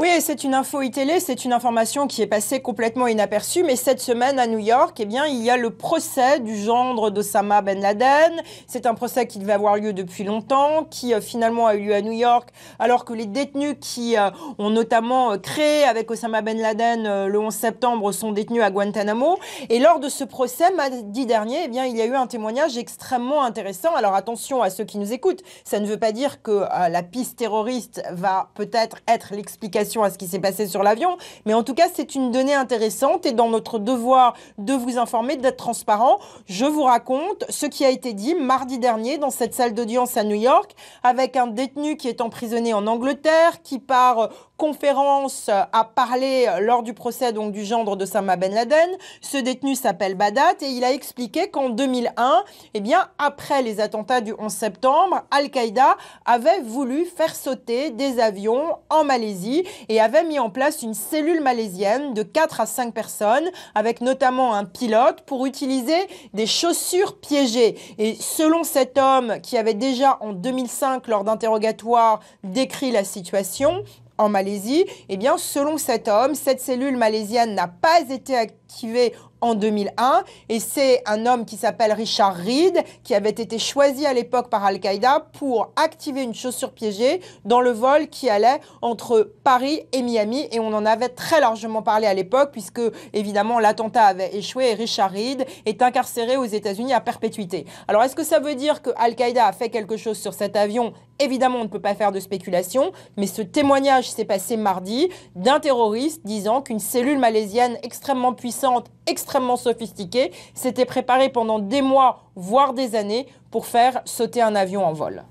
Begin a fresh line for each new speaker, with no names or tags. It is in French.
Oui, c'est une info ITL, c'est une information qui est passée complètement inaperçue, mais cette semaine à New York, eh bien, il y a le procès du gendre d'Osama Ben Laden. C'est un procès qui devait avoir lieu depuis longtemps, qui euh, finalement a eu lieu à New York, alors que les détenus qui euh, ont notamment euh, créé avec Osama Ben Laden le 11 septembre sont détenus à Guantanamo. Et lors de ce procès, mardi dernier, eh bien, il y a eu un témoignage extrêmement intéressant. Alors attention à ceux qui nous écoutent, ça ne veut pas dire que la piste terroriste va peut être, être l'explication à ce qui s'est passé sur l'avion, mais en tout cas, c'est une donnée intéressante et dans notre devoir de vous informer, d'être transparent, je vous raconte ce qui a été dit mardi dernier dans cette salle d'audience à New York avec un détenu qui est emprisonné en Angleterre, qui part conférence euh, a parlé euh, lors du procès donc du gendre de Sama Ben Laden. Ce détenu s'appelle Badat et il a expliqué qu'en 2001, et eh bien après les attentats du 11 septembre, Al-Qaïda avait voulu faire sauter des avions en Malaisie et avait mis en place une cellule malaisienne de 4 à 5 personnes avec notamment un pilote pour utiliser des chaussures piégées et selon cet homme qui avait déjà en 2005 lors d'interrogatoire décrit la situation, en Malaisie, eh bien, selon cet homme, cette cellule malaisienne n'a pas été activée en 2001 et c'est un homme qui s'appelle Richard Reed qui avait été choisi à l'époque par Al-Qaïda pour activer une chaussure piégée dans le vol qui allait entre Paris et Miami et on en avait très largement parlé à l'époque puisque évidemment l'attentat avait échoué et Richard Reed est incarcéré aux États-Unis à perpétuité. Alors est-ce que ça veut dire que Al-Qaïda a fait quelque chose sur cet avion Évidemment, on ne peut pas faire de spéculation, mais ce témoignage s'est passé mardi d'un terroriste disant qu'une cellule malaisienne extrêmement puissante, extrêmement sophistiquée, s'était préparée pendant des mois, voire des années, pour faire sauter un avion en vol.